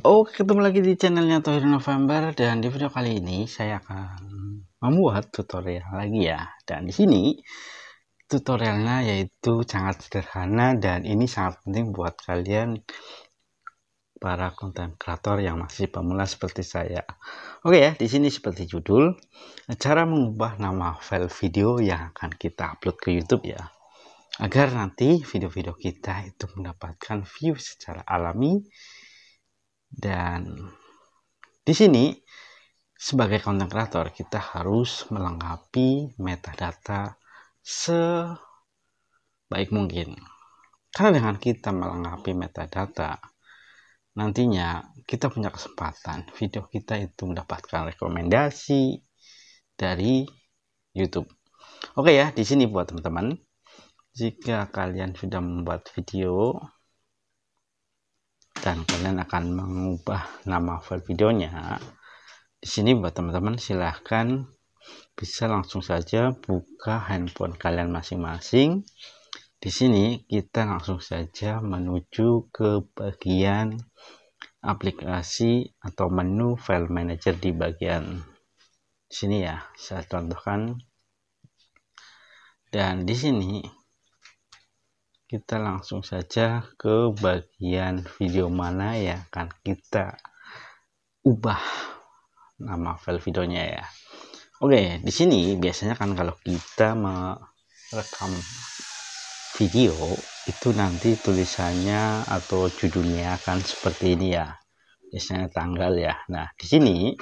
Oke, oh, ketemu lagi di channelnya Tohir November dan di video kali ini saya akan membuat tutorial lagi ya. Dan di sini tutorialnya yaitu sangat sederhana dan ini sangat penting buat kalian para konten kreator yang masih pemula seperti saya. Oke ya, di sini seperti judul, cara mengubah nama file video yang akan kita upload ke YouTube ya. Agar nanti video-video kita itu mendapatkan view secara alami dan di sini sebagai konten kreator kita harus melengkapi metadata sebaik mungkin. Karena dengan kita melengkapi metadata, nantinya kita punya kesempatan video kita itu mendapatkan rekomendasi dari YouTube. Oke ya, di sini buat teman-teman. Jika kalian sudah membuat video dan kalian akan mengubah nama file videonya di sini buat teman-teman silahkan bisa langsung saja buka handphone kalian masing-masing di sini kita langsung saja menuju ke bagian aplikasi atau menu file manager di bagian sini ya saya contohkan dan di sini kita langsung saja ke bagian video mana ya akan kita ubah nama file videonya ya oke di sini biasanya kan kalau kita merekam video itu nanti tulisannya atau judulnya akan seperti ini ya biasanya tanggal ya nah di sini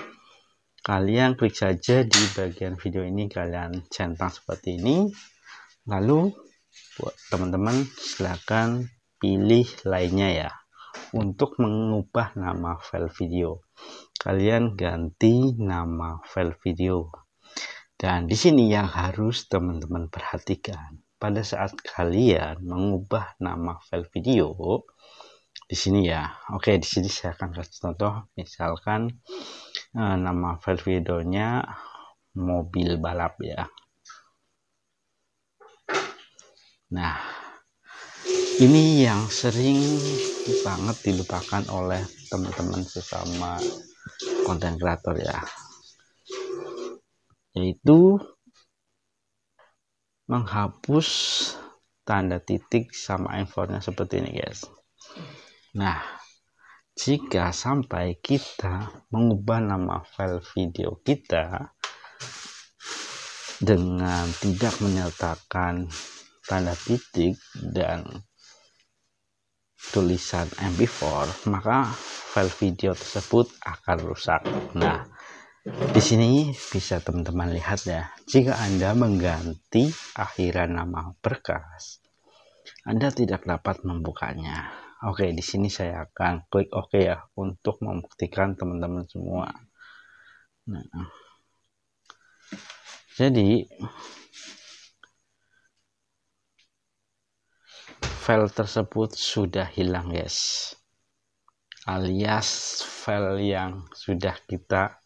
kalian klik saja di bagian video ini kalian centang seperti ini lalu buat teman-teman silahkan pilih lainnya ya untuk mengubah nama file video kalian ganti nama file video dan di sini yang harus teman-teman perhatikan pada saat kalian mengubah nama file video di sini ya oke di sini saya akan kasih contoh misalkan eh, nama file videonya mobil balap ya Nah, ini yang sering banget dilupakan oleh teman-teman sesama konten kreator ya yaitu menghapus tanda titik sama importnya seperti ini guys nah jika sampai kita mengubah nama file video kita dengan tidak menyertakan tanda titik dan tulisan MP4 maka file video tersebut akan rusak nah di sini bisa teman-teman lihat ya jika anda mengganti akhiran nama berkas anda tidak dapat membukanya oke di sini saya akan klik OK ya untuk membuktikan teman-teman semua nah jadi file tersebut sudah hilang guys alias file yang sudah kita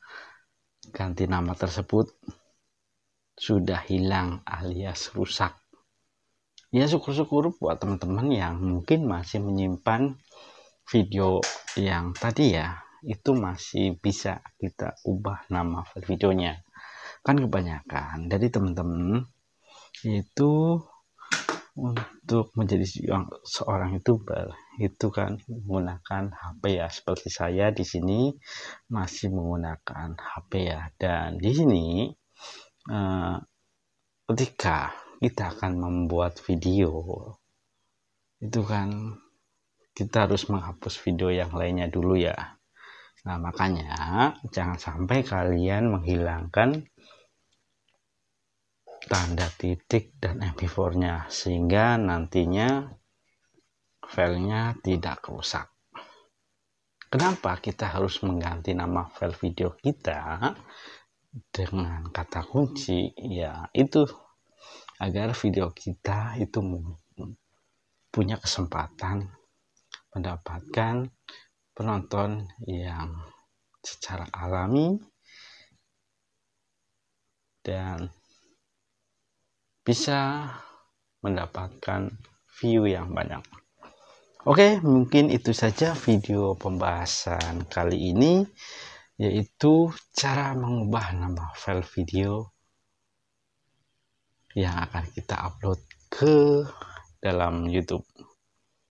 ganti nama tersebut sudah hilang alias rusak ya syukur-syukur buat teman-teman yang mungkin masih menyimpan video yang tadi ya itu masih bisa kita ubah nama file videonya kan kebanyakan dari teman-teman itu untuk menjadi seorang youtuber itu kan menggunakan HP ya seperti saya di sini masih menggunakan HP ya dan di sini eh, ketika kita akan membuat video itu kan kita harus menghapus video yang lainnya dulu ya nah makanya jangan sampai kalian menghilangkan tanda titik dan MP4-nya sehingga nantinya filenya tidak rusak. Kenapa kita harus mengganti nama file video kita dengan kata kunci? Ya, itu agar video kita itu punya kesempatan mendapatkan penonton yang secara alami dan bisa mendapatkan view yang banyak. Oke, mungkin itu saja video pembahasan kali ini yaitu cara mengubah nama file video yang akan kita upload ke dalam YouTube.